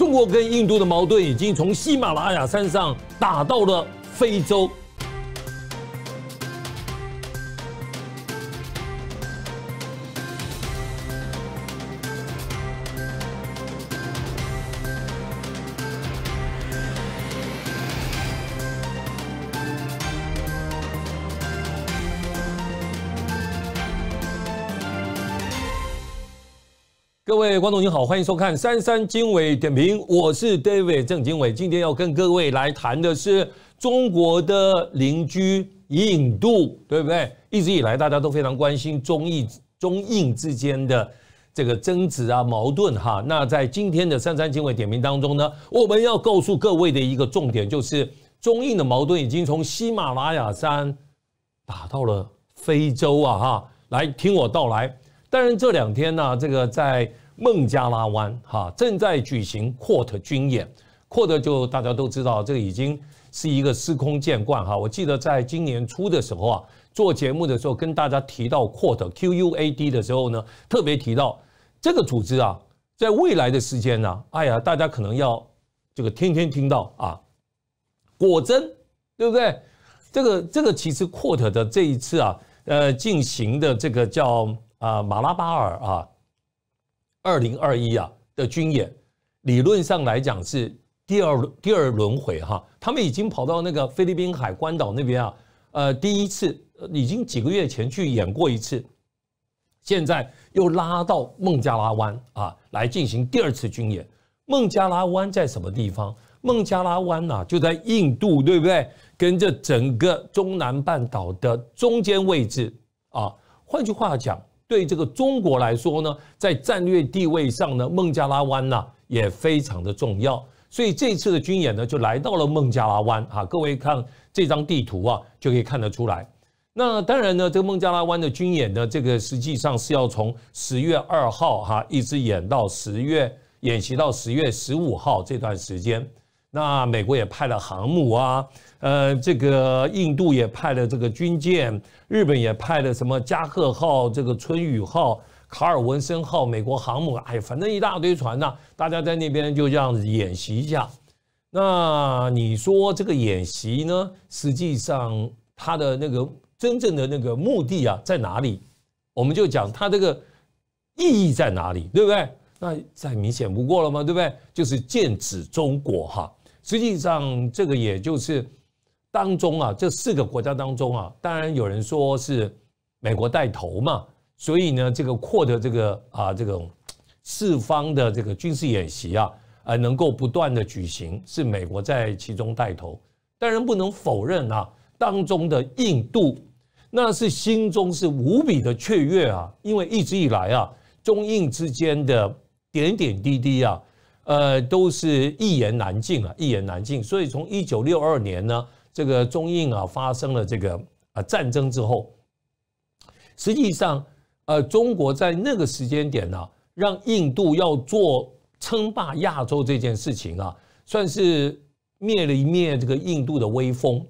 中国跟印度的矛盾已经从喜马拉雅山上打到了非洲。各位观众您好，欢迎收看《三三经纬点评》，我是 David 郑经纬。今天要跟各位来谈的是中国的邻居印度，对不对？一直以来，大家都非常关心中印中印之间的这个争执啊、矛盾哈。那在今天的《三三经纬点评》当中呢，我们要告诉各位的一个重点就是，中印的矛盾已经从喜马拉雅山打到了非洲啊！哈，来听我道来。但是这两天呢，这个在孟加拉湾哈正在举行 QUAD 军演，QUAD 就大家都知道，这个已经是一个司空见惯哈。我记得在今年初的时候啊，做节目的时候跟大家提到 QUAD Q U A D 的时候呢，特别提到这个组织啊，在未来的时间呢，哎呀，大家可能要这个天天听到啊。果真，对不对？这个这个其实 QUAD 的这一次啊，呃，进行的这个叫。啊，马拉巴尔啊，二零二一啊的军演，理论上来讲是第二第二轮回哈，他们已经跑到那个菲律宾海关岛那边啊，呃，第一次已经几个月前去演过一次，现在又拉到孟加拉湾啊来进行第二次军演。孟加拉湾在什么地方？孟加拉湾呐就在印度，对不对？跟着整个中南半岛的中间位置啊，换句话讲。对这个中国来说呢，在战略地位上呢，孟加拉湾呢也非常的重要，所以这次的军演呢就来到了孟加拉湾啊。各位看这张地图啊，就可以看得出来。那当然呢，这个孟加拉湾的军演呢，这个实际上是要从十月二号哈一直演到十月演习到十月十五号这段时间。那美国也派了航母啊，呃，这个印度也派了这个军舰，日本也派了什么加贺号、这个春雨号、卡尔文森号，美国航母，哎，反正一大堆船呐。大家在那边就这样子演习一下。那你说这个演习呢，实际上它的那个真正的那个目的啊，在哪里？我们就讲它这个意义在哪里，对不对？那再明显不过了嘛，对不对？就是剑指中国哈。实际上，这个也就是当中啊，这四个国家当中啊，当然有人说是美国带头嘛，所以呢，这个扩的这个啊，这种四方的这个军事演习啊，呃，能够不断的举行，是美国在其中带头。当然不能否认啊，当中的印度那是心中是无比的雀跃啊，因为一直以来啊，中印之间的点点滴滴啊。呃，都是一言难尽啊，一言难尽。所以从一九六二年呢，这个中印啊发生了这个啊战争之后，实际上呃，中国在那个时间点呢，让印度要做称霸亚洲这件事情啊，算是灭了一灭这个印度的威风。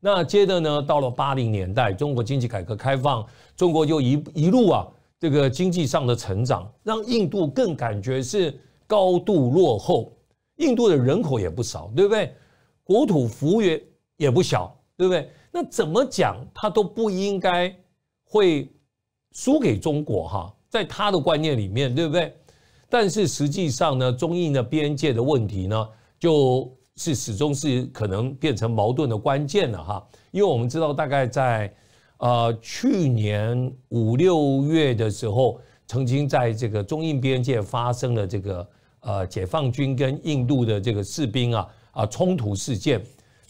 那接着呢，到了八零年代，中国经济改革开放，中国就一一路啊，这个经济上的成长，让印度更感觉是。高度落后，印度的人口也不少，对不对？国土幅员也不小，对不对？那怎么讲，他都不应该会输给中国哈，在他的观念里面，对不对？但是实际上呢，中印的边界的问题呢，就是始终是可能变成矛盾的关键了哈，因为我们知道，大概在呃去年五六月的时候，曾经在这个中印边界发生了这个。呃，解放军跟印度的这个士兵啊啊冲突事件，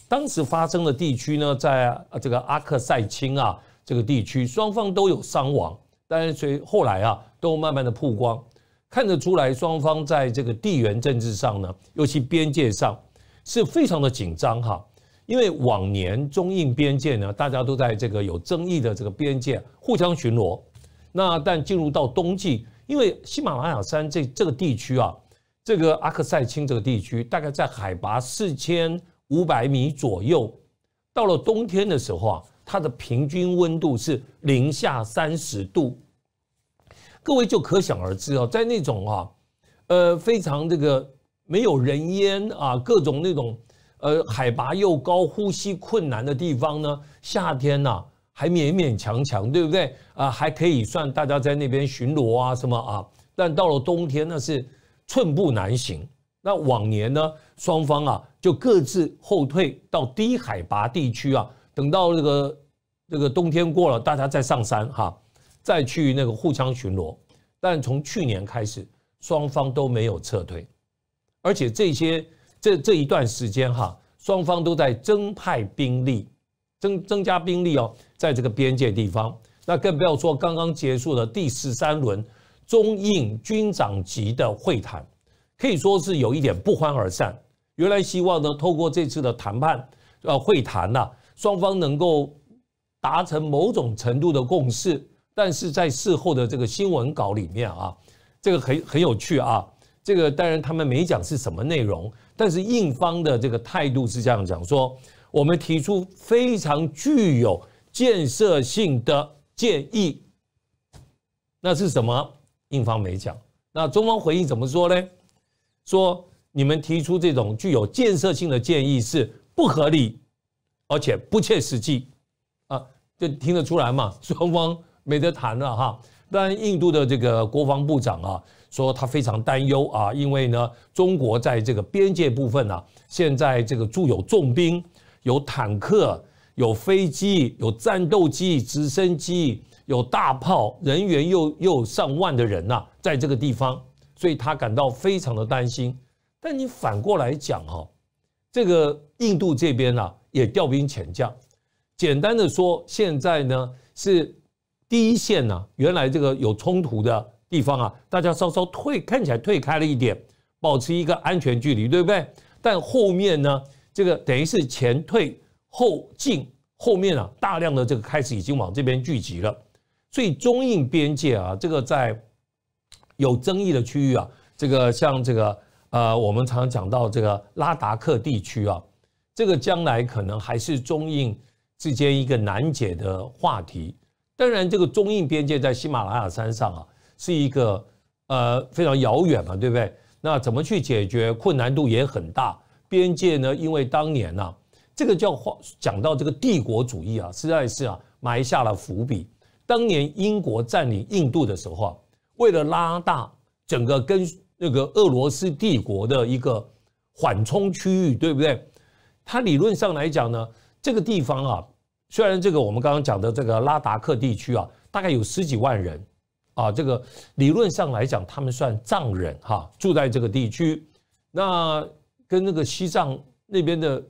当时发生的地区呢，在这个阿克塞钦啊这个地区，双方都有伤亡，但是随后来啊都慢慢的曝光，看得出来双方在这个地缘政治上呢，尤其边界上是非常的紧张哈，因为往年中印边界呢大家都在这个有争议的这个边界互相巡逻，那但进入到冬季，因为喜马拉雅山这这个地区啊。这个阿克塞钦这个地区，大概在海拔四千五百米左右。到了冬天的时候啊，它的平均温度是零下三十度。各位就可想而知哦，在那种啊，呃，非常这个没有人烟啊，各种那种呃海拔又高、呼吸困难的地方呢，夏天呢还勉勉强强，对不对？啊，还可以算大家在那边巡逻啊什么啊。但到了冬天，那是。寸步难行。那往年呢，双方啊就各自后退到低海拔地区啊，等到这个这个冬天过了，大家再上山哈，再去那个互相巡逻。但从去年开始，双方都没有撤退，而且这些这这一段时间哈，双方都在增派兵力，增增加兵力哦，在这个边界地方。那更不要说刚刚结束的第十三轮。中印军长级的会谈可以说是有一点不欢而散。原来希望呢，透过这次的谈判呃会谈呢，双方能够达成某种程度的共识。但是在事后的这个新闻稿里面啊，这个很很有趣啊。这个当然他们没讲是什么内容，但是印方的这个态度是这样讲说：我们提出非常具有建设性的建议。那是什么？印方没讲，那中方回应怎么说呢？说你们提出这种具有建设性的建议是不合理，而且不切实际，啊，就听得出来嘛，双方没得谈了哈。但印度的这个国防部长啊，说他非常担忧啊，因为呢，中国在这个边界部分啊，现在这个驻有重兵，有坦克，有飞机，有战斗机、直升机。有大炮，人员又又上万的人呐，在这个地方，所以他感到非常的担心。但你反过来讲哈，这个印度这边呢，也调兵遣将。简单的说，现在呢是第一线呢，原来这个有冲突的地方啊，大家稍稍退，看起来退开了一点，保持一个安全距离，对不对？但后面呢，这个等于是前退后进，后面啊大量的这个开始已经往这边聚集了。最中印边界啊，这个在有争议的区域啊，这个像这个呃，我们常讲到这个拉达克地区啊，这个将来可能还是中印之间一个难解的话题。当然，这个中印边界在喜马拉雅山上啊，是一个呃非常遥远嘛，对不对？那怎么去解决，困难度也很大。边界呢，因为当年呢，这个叫话讲到这个帝国主义啊，实在是啊埋下了伏笔。当年英国占领印度的时候啊，为了拉大整个跟那个俄罗斯帝国的一个缓冲区域，对不对？它理论上来讲呢，这个地方啊，虽然这个我们刚刚讲的这个拉达克地区啊，大概有十几万人啊，这个理论上来讲，他们算藏人哈，住在这个地区，那跟那个西藏那边的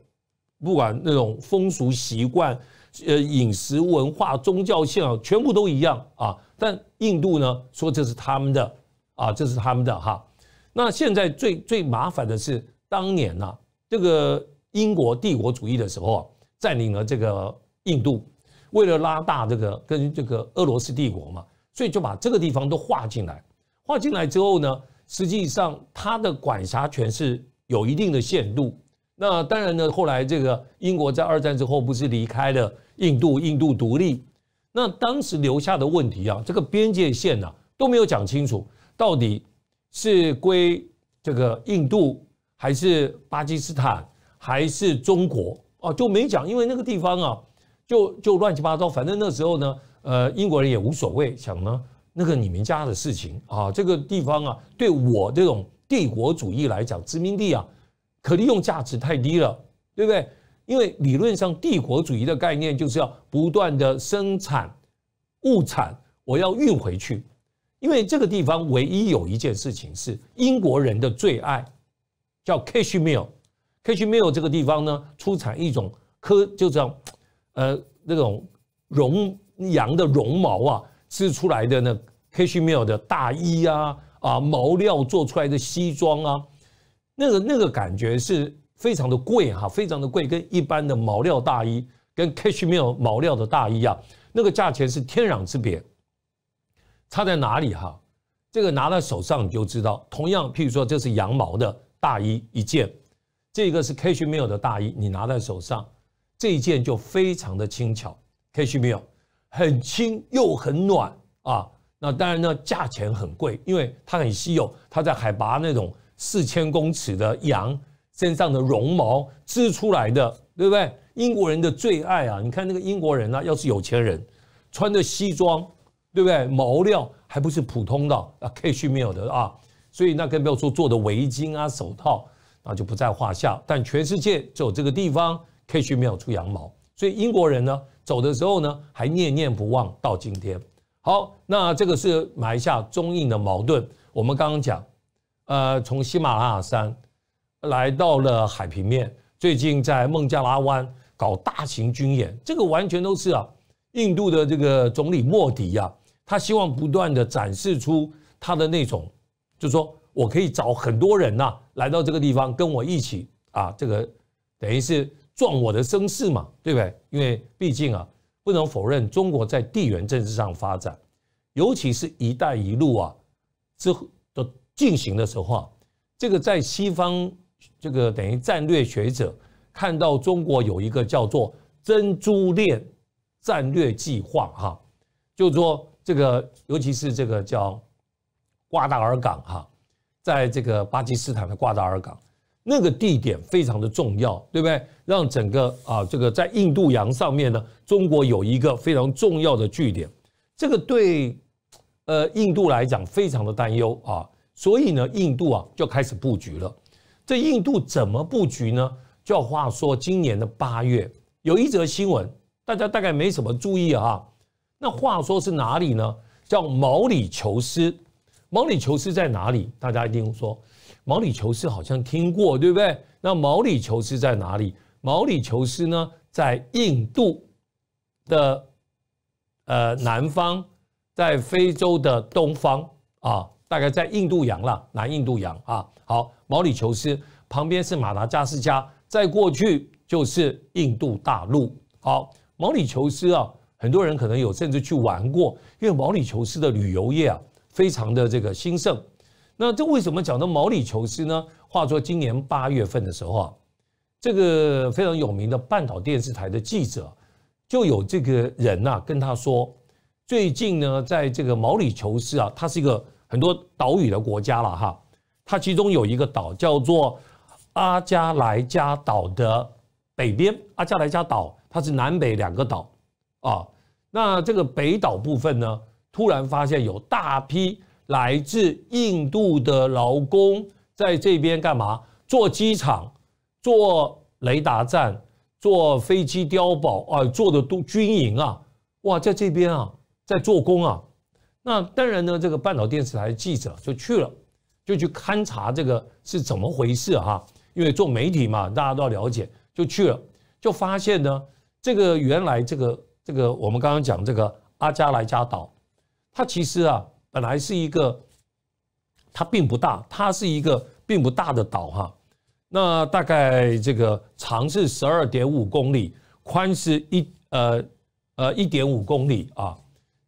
不管那种风俗习惯。呃，饮食文化、宗教性啊，全部都一样啊。但印度呢，说这是他们的啊，这是他们的哈。那现在最最麻烦的是，当年呢，这个英国帝国主义的时候啊，占领了这个印度，为了拉大这个跟这个俄罗斯帝国嘛，所以就把这个地方都划进来。划进来之后呢，实际上它的管辖权是有一定的限度。那当然呢，后来这个英国在二战之后不是离开了。印度，印度独立，那当时留下的问题啊，这个边界线啊、都没有讲清楚，到底是归这个印度还是巴基斯坦还是中国啊，就没讲，因为那个地方啊，就就乱七八糟，反正那时候呢，呃，英国人也无所谓，想呢那个你们家的事情啊，这个地方啊，对我这种帝国主义来讲，殖民地啊，可利用价值太低了，对不对？因为理论上帝国主义的概念就是要不断的生产物产，我要运回去。因为这个地方唯一有一件事情是英国人的最爱，叫 Cashmere。Cashmere 这个地方呢，出产一种科，就这样，呃，那种绒羊的绒毛啊，织出来的呢，Cashmere 的大衣啊，啊，毛料做出来的西装啊，那个那个感觉是。非常的贵哈，非常的贵，跟一般的毛料大衣，跟 cashmere 毛料的大衣啊，那个价钱是天壤之别。差在哪里哈？这个拿在手上你就知道。同样，譬如说这是羊毛的大衣一件，这个是 cashmere 的大衣，你拿在手上，这一件就非常的轻巧，cashmere 很轻又很暖啊。那当然呢，价钱很贵，因为它很稀有，它在海拔那种四千公尺的羊。身上的绒毛织出来的，对不对？英国人的最爱啊！你看那个英国人呢，要是有钱人，穿的西装，对不对？毛料还不是普通的啊，cashmere 的啊，所以那更不要说做的围巾啊、手套，那就不在话下。但全世界只有这个地方 cashmere 出羊毛，所以英国人呢走的时候呢，还念念不忘到今天。好，那这个是埋下中印的矛盾。我们刚刚讲，呃，从喜马拉雅山。来到了海平面，最近在孟加拉湾搞大型军演，这个完全都是啊，印度的这个总理莫迪啊，他希望不断的展示出他的那种，就说我可以找很多人呐，来到这个地方跟我一起啊，这个等于是壮我的声势嘛，对不对？因为毕竟啊，不能否认中国在地缘政治上发展，尤其是一带一路啊，之后的进行的时候啊，这个在西方。这个等于战略学者看到中国有一个叫做“珍珠链”战略计划，哈，就说这个，尤其是这个叫瓜达尔港，哈，在这个巴基斯坦的瓜达尔港，那个地点非常的重要，对不对？让整个啊，这个在印度洋上面呢，中国有一个非常重要的据点，这个对呃印度来讲非常的担忧啊，所以呢，印度啊就开始布局了。这印度怎么布局呢？就话说，今年的八月有一则新闻，大家大概没什么注意啊。那话说是哪里呢？叫毛里求斯。毛里求斯在哪里？大家一定说毛里求斯好像听过，对不对？那毛里求斯在哪里？毛里求斯呢，在印度的呃南方，在非洲的东方啊。大概在印度洋了，南印度洋啊，好，毛里求斯旁边是马达加斯加，再过去就是印度大陆。好，毛里求斯啊，很多人可能有甚至去玩过，因为毛里求斯的旅游业啊，非常的这个兴盛。那这为什么讲到毛里求斯呢？话说今年八月份的时候啊，这个非常有名的半岛电视台的记者就有这个人呐，跟他说，最近呢，在这个毛里求斯啊，他是一个。很多岛屿的国家了哈，它其中有一个岛叫做阿加莱加岛的北边，阿加莱加岛它是南北两个岛啊。那这个北岛部分呢，突然发现有大批来自印度的劳工在这边干嘛？做机场，做雷达站，做飞机碉堡啊，做的都军营啊，哇，在这边啊，在做工啊。那当然呢，这个半岛电视台的记者就去了，就去勘察这个是怎么回事哈，因为做媒体嘛，大家都要了解，就去了，就发现呢，这个原来这个这个我们刚刚讲这个阿加莱加岛，它其实啊本来是一个，它并不大，它是一个并不大的岛哈，那大概这个长是十二点五公里，宽是一呃呃一点五公里啊。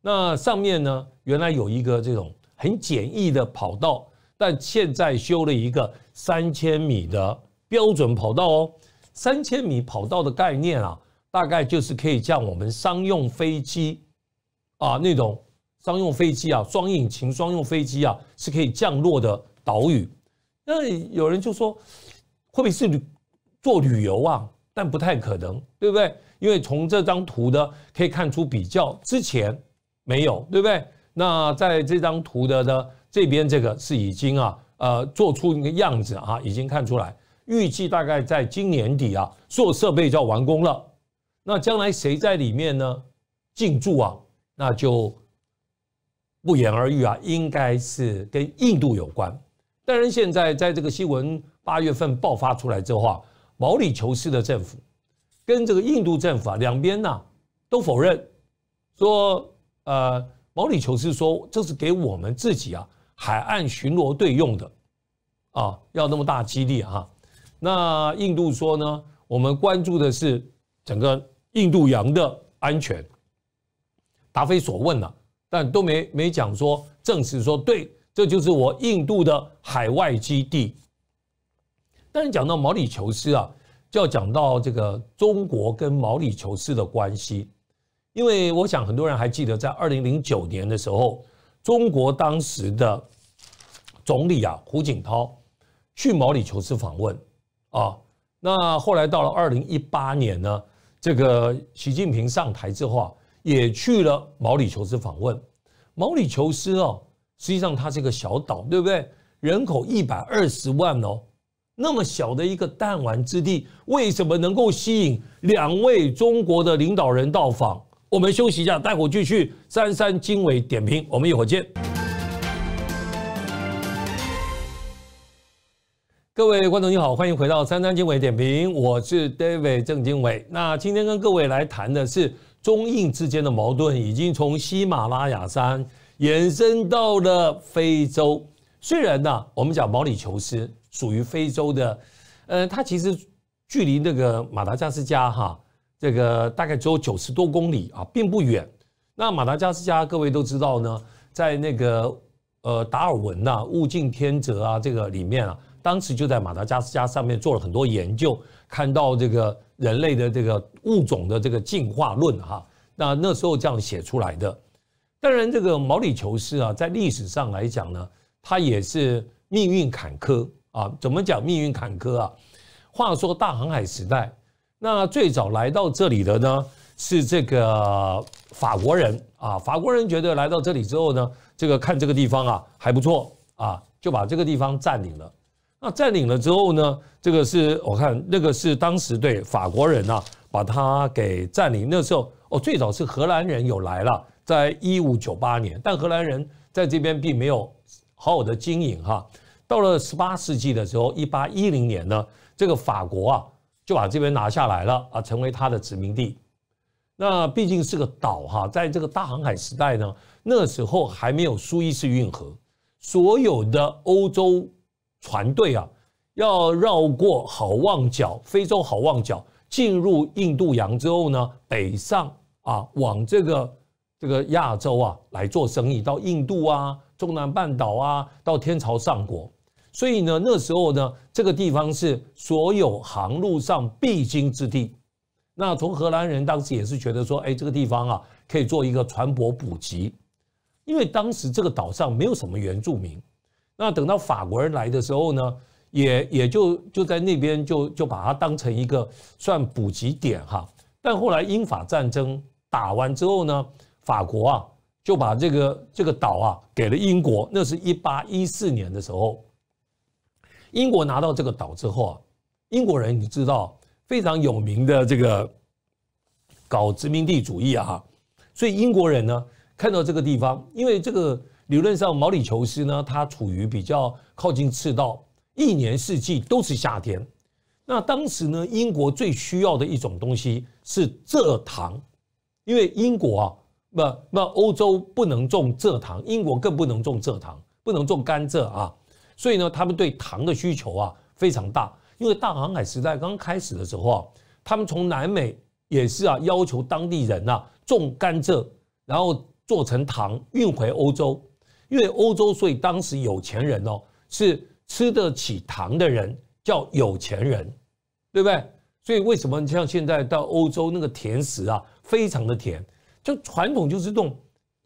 那上面呢，原来有一个这种很简易的跑道，但现在修了一个三千米的标准跑道哦。三千米跑道的概念啊，大概就是可以像我们商用飞机啊那种商用飞机啊，双引擎双用飞机啊是可以降落的岛屿。那有人就说，会不会是旅做旅游啊？但不太可能，对不对？因为从这张图呢可以看出，比较之前。没有，对不对？那在这张图的呢这边，这个是已经啊呃做出一个样子啊，已经看出来，预计大概在今年底啊，所有设备就要完工了。那将来谁在里面呢？进驻啊，那就不言而喻啊，应该是跟印度有关。当然，现在在这个新闻八月份爆发出来之后，啊，毛里求斯的政府跟这个印度政府啊，两边呢都否认说。呃，毛里求斯说这是给我们自己啊，海岸巡逻队用的，啊，要那么大基地哈。那印度说呢，我们关注的是整个印度洋的安全。答非所问了，但都没没讲说证实说对，这就是我印度的海外基地。但是讲到毛里求斯啊，就要讲到这个中国跟毛里求斯的关系。因为我想很多人还记得，在二零零九年的时候，中国当时的总理啊，胡锦涛去毛里求斯访问啊。那后来到了二零一八年呢，这个习近平上台之后也去了毛里求斯访问。毛里求斯啊，实际上它是一个小岛，对不对？人口一百二十万哦，那么小的一个弹丸之地，为什么能够吸引两位中国的领导人到访？我们休息一下，待会继续《三三经纬》点评，我们一会儿见。各位观众，你好，欢迎回到《三三经纬》点评，我是 David 郑经纬。那今天跟各位来谈的是中印之间的矛盾已经从喜马拉雅山延伸到了非洲。虽然呢，我们讲毛里求斯属于非洲的，呃，它其实距离那个马达加斯加哈。这个大概只有九十多公里啊，并不远。那马达加斯加，各位都知道呢，在那个呃达尔文呐物竞天择啊这个里面啊，当时就在马达加斯加上面做了很多研究，看到这个人类的这个物种的这个进化论哈。那那时候这样写出来的。当然，这个毛里求斯啊，在历史上来讲呢，它也是命运坎坷啊。怎么讲命运坎坷啊？话说大航海时代。那最早来到这里的呢，是这个法国人啊。法国人觉得来到这里之后呢，这个看这个地方啊还不错啊，就把这个地方占领了。那占领了之后呢，这个是我看，那个是当时对法国人啊把它给占领。那时候哦，最早是荷兰人有来了，在一五九八年，但荷兰人在这边并没有好好的经营哈。到了十八世纪的时候，一八一零年呢，这个法国啊。就把这边拿下来了啊，成为他的殖民地。那毕竟是个岛哈，在这个大航海时代呢，那时候还没有苏伊士运河，所有的欧洲船队啊，要绕过好望角，非洲好望角进入印度洋之后呢，北上啊，往这个这个亚洲啊来做生意，到印度啊、中南半岛啊、到天朝上国。所以呢，那时候呢，这个地方是所有航路上必经之地。那从荷兰人当时也是觉得说，哎，这个地方啊，可以做一个船舶补给，因为当时这个岛上没有什么原住民。那等到法国人来的时候呢，也也就就在那边就就把它当成一个算补给点哈。但后来英法战争打完之后呢，法国啊就把这个这个岛啊给了英国。那是一八一四年的时候。英国拿到这个岛之后啊，英国人你知道非常有名的这个搞殖民地主义啊，所以英国人呢看到这个地方，因为这个理论上毛里求斯呢它处于比较靠近赤道，一年四季都是夏天。那当时呢英国最需要的一种东西是蔗糖，因为英国啊不不欧洲不能种蔗糖，英国更不能种蔗糖，不能种甘蔗啊。所以呢，他们对糖的需求啊非常大，因为大航海时代刚开始的时候啊，他们从南美也是啊要求当地人啊种甘蔗，然后做成糖运回欧洲，因为欧洲所以当时有钱人哦是吃得起糖的人叫有钱人，对不对？所以为什么像现在到欧洲那个甜食啊非常的甜，就传统就是这种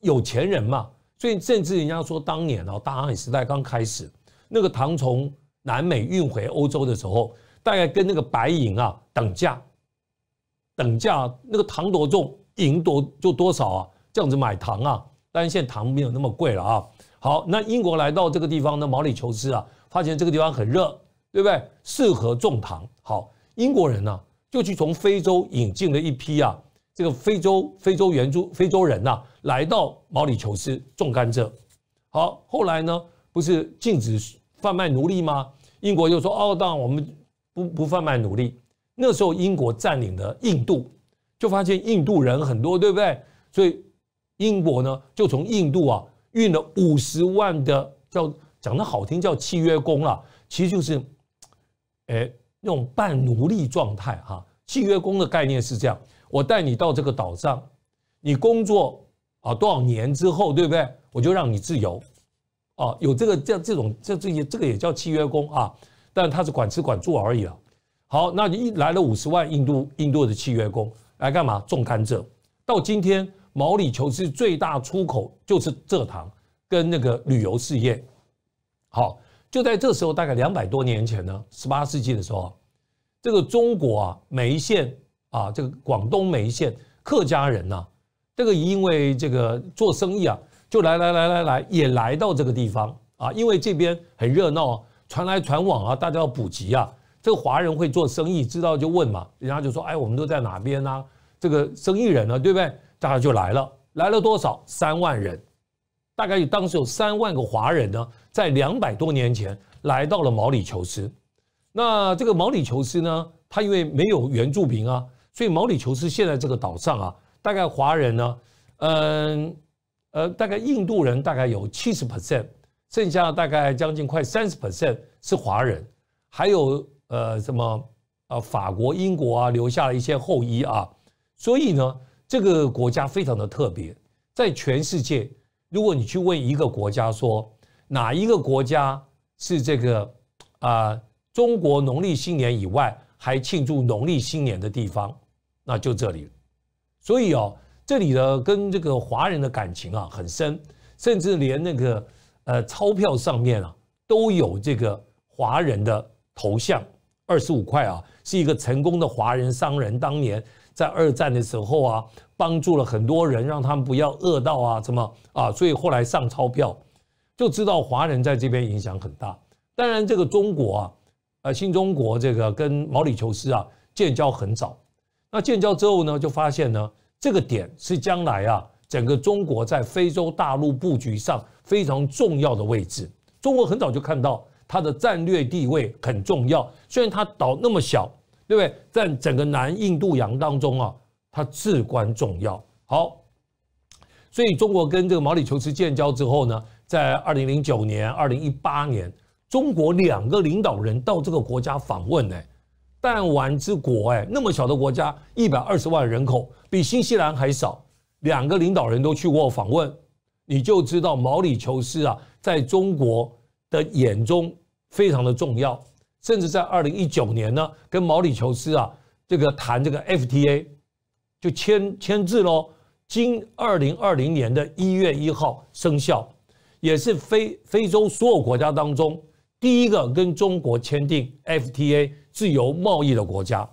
有钱人嘛，所以甚至人家说当年哦大航海时代刚开始。那个糖从南美运回欧洲的时候，大概跟那个白银啊等价，等价那个糖多重，银多就多少啊，这样子买糖啊。但是现在糖没有那么贵了啊。好，那英国来到这个地方呢，毛里求斯啊，发现这个地方很热，对不对？适合种糖。好，英国人呢，就去从非洲引进了一批啊，这个非洲非洲原住非洲人呐，来到毛里求斯种甘蔗。好，后来呢，不是禁止。贩卖奴隶吗？英国就说哦，当然我们不不贩卖奴隶。那时候英国占领了印度，就发现印度人很多，对不对？所以英国呢，就从印度啊运了五十万的叫讲得好听叫契约工了，其实就是，哎，那种半奴隶状态哈。契约工的概念是这样：我带你到这个岛上，你工作啊多少年之后，对不对？我就让你自由。哦，有这个这这种，这这也这个也叫契约工啊，但他是管吃管住而已啊。好，那你一来了五十万印度印度的契约工来干嘛？种甘蔗。到今天，毛里求斯最大出口就是蔗糖跟那个旅游事业。好，就在这时候，大概两百多年前呢，十八世纪的时候，这个中国啊，梅县啊，这个广东梅县客家人呐，这个因为这个做生意啊。就来来来来来，也来到这个地方啊，因为这边很热闹啊，传来传往啊，大家要补给啊。这个华人会做生意，知道就问嘛，人家就说：“哎，我们都在哪边呢？”这个生意人呢，对不对？大家就来了，来了多少？三万人，大概有当时有三万个华人呢，在两百多年前来到了毛里求斯。那这个毛里求斯呢，他因为没有原住民啊，所以毛里求斯现在这个岛上啊，大概华人呢，嗯。呃，大概印度人大概有七十 percent，剩下大概将近快三十 percent 是华人，还有呃什么呃法国、英国啊，留下了一些后裔啊。所以呢，这个国家非常的特别，在全世界，如果你去问一个国家，说哪一个国家是这个啊，中国农历新年以外还庆祝农历新年的地方，那就这里。所以哦。这里的跟这个华人的感情啊很深，甚至连那个呃钞票上面啊都有这个华人的头像。二十五块啊，是一个成功的华人商人，当年在二战的时候啊，帮助了很多人，让他们不要饿到啊什么啊，所以后来上钞票就知道华人在这边影响很大。当然，这个中国啊，呃，新中国这个跟毛里求斯啊建交很早，那建交之后呢，就发现呢。这个点是将来啊，整个中国在非洲大陆布局上非常重要的位置。中国很早就看到它的战略地位很重要，虽然它岛那么小，对不对？在整个南印度洋当中啊，它至关重要。好，所以中国跟这个毛里求斯建交之后呢，在二零零九年、二零一八年，中国两个领导人到这个国家访问呢。弹丸之国哎，那么小的国家，一百二十万人口，比新西兰还少。两个领导人都去过访问，你就知道毛里求斯啊，在中国的眼中非常的重要。甚至在二零一九年呢，跟毛里求斯啊这个谈这个 FTA，就签签字喽。今二零二零年的一月一号生效，也是非非洲所有国家当中。第一个跟中国签订 FTA 自由贸易的国家，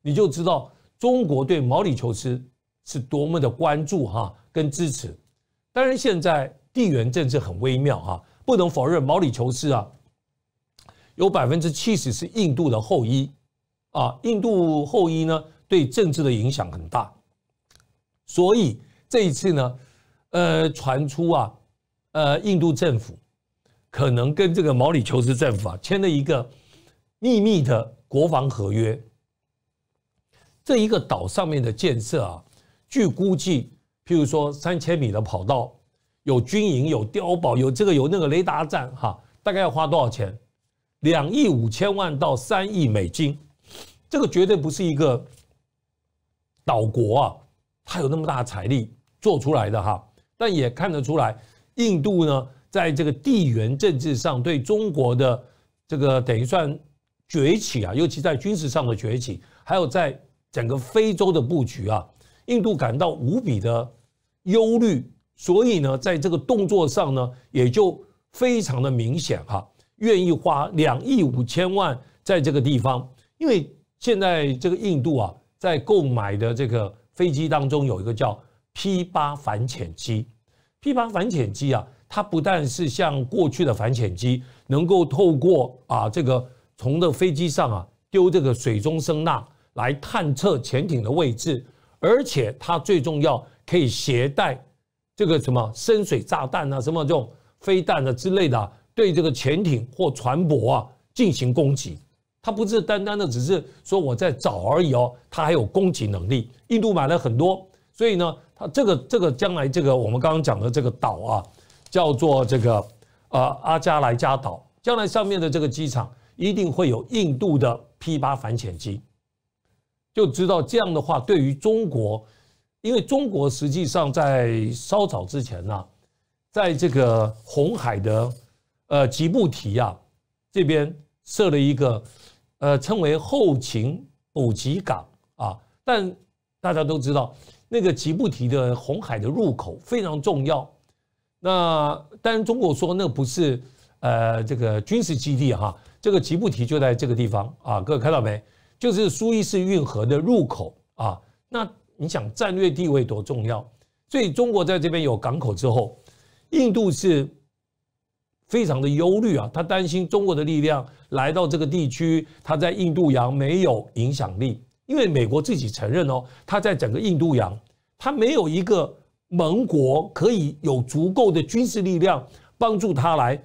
你就知道中国对毛里求斯是多么的关注哈跟支持。当然，现在地缘政治很微妙哈，不能否认毛里求斯啊，有百分之七十是印度的后裔啊，印度后裔呢对政治的影响很大，所以这一次呢，呃，传出啊，呃，印度政府。可能跟这个毛里求斯政府啊签了一个秘密的国防合约。这一个岛上面的建设啊，据估计，譬如说三千米的跑道，有军营，有碉堡，有这个有那个雷达站，哈，大概要花多少钱？两亿五千万到三亿美金，这个绝对不是一个岛国啊，他有那么大财力做出来的哈。但也看得出来，印度呢。在这个地缘政治上，对中国的这个等于算崛起啊，尤其在军事上的崛起，还有在整个非洲的布局啊，印度感到无比的忧虑，所以呢，在这个动作上呢，也就非常的明显哈，愿意花两亿五千万在这个地方，因为现在这个印度啊，在购买的这个飞机当中有一个叫 P 八反潜机，P 八反潜机啊。它不但是像过去的反潜机能够透过啊这个从的飞机上啊丢这个水中声呐来探测潜艇的位置，而且它最重要可以携带这个什么深水炸弹啊什么这种飞弹啊之类的对这个潜艇或船舶啊进行攻击。它不是单单的只是说我在找而已哦，它还有攻击能力。印度买了很多，所以呢，它这个这个将来这个我们刚刚讲的这个岛啊。叫做这个，呃，阿加莱加岛，将来上面的这个机场一定会有印度的 P 八反潜机，就知道这样的话，对于中国，因为中国实际上在稍早之前呢，在这个红海的呃吉布提啊这边设了一个呃称为后勤补给港啊，但大家都知道那个吉布提的红海的入口非常重要。那但中国说那不是，呃，这个军事基地哈，这个吉布提就在这个地方啊，各位看到没？就是苏伊士运河的入口啊。那你想战略地位多重要？所以中国在这边有港口之后，印度是，非常的忧虑啊，他担心中国的力量来到这个地区，他在印度洋没有影响力，因为美国自己承认哦，他在整个印度洋，他没有一个。盟国可以有足够的军事力量帮助他来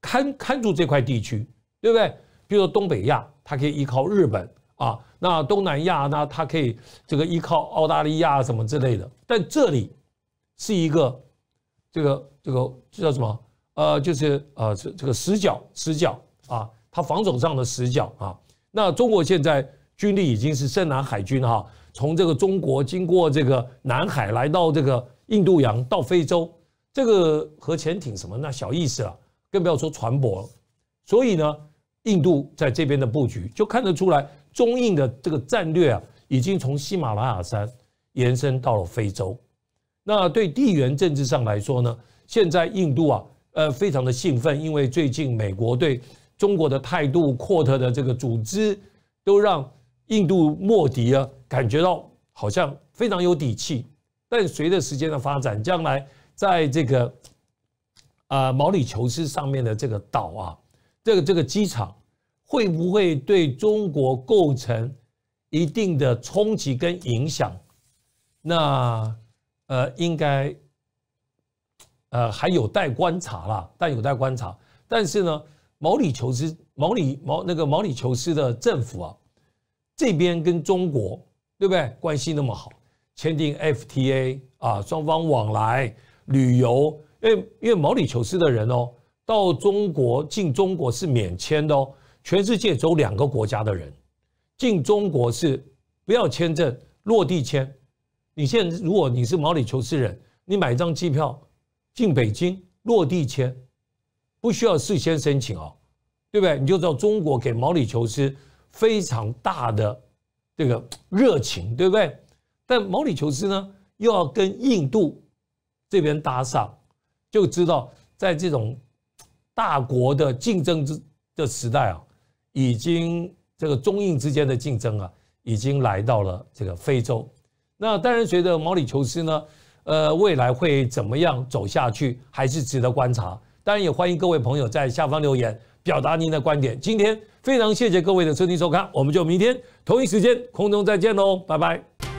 看看住这块地区，对不对？比如说东北亚，他可以依靠日本啊；那东南亚，呢，他可以这个依靠澳大利亚什么之类的。但这里是一个这个这个这叫什么？呃，就是呃这这个死角死角啊，他防守上的死角啊。那中国现在军力已经是深南海军哈，从这个中国经过这个南海来到这个。印度洋到非洲，这个核潜艇什么那小意思了，更不要说船舶。所以呢，印度在这边的布局就看得出来，中印的这个战略啊，已经从喜马拉雅山延伸到了非洲。那对地缘政治上来说呢，现在印度啊，呃，非常的兴奋，因为最近美国对中国的态度扩特的这个组织，都让印度莫迪啊感觉到好像非常有底气。但随着时间的发展，将来在这个啊毛里求斯上面的这个岛啊，这个这个机场会不会对中国构成一定的冲击跟影响？那呃应该呃还有待观察啦，但有待观察。但是呢，毛里求斯毛里毛那个毛里求斯的政府啊，这边跟中国对不对关系那么好？签订 FTA 啊，双方往来旅游，因为因为毛里求斯的人哦，到中国进中国是免签的哦。全世界只有两个国家的人，进中国是不要签证，落地签。你现在如果你是毛里求斯人，你买一张机票进北京，落地签，不需要事先申请哦，对不对？你就知道中国给毛里求斯非常大的这个热情，对不对？但毛里求斯呢，又要跟印度这边搭上，就知道在这种大国的竞争之的时代啊，已经这个中印之间的竞争啊，已经来到了这个非洲。那当然，随着毛里求斯呢，呃，未来会怎么样走下去，还是值得观察。当然，也欢迎各位朋友在下方留言表达您的观点。今天非常谢谢各位的收听收看，我们就明天同一时间空中再见喽，拜拜。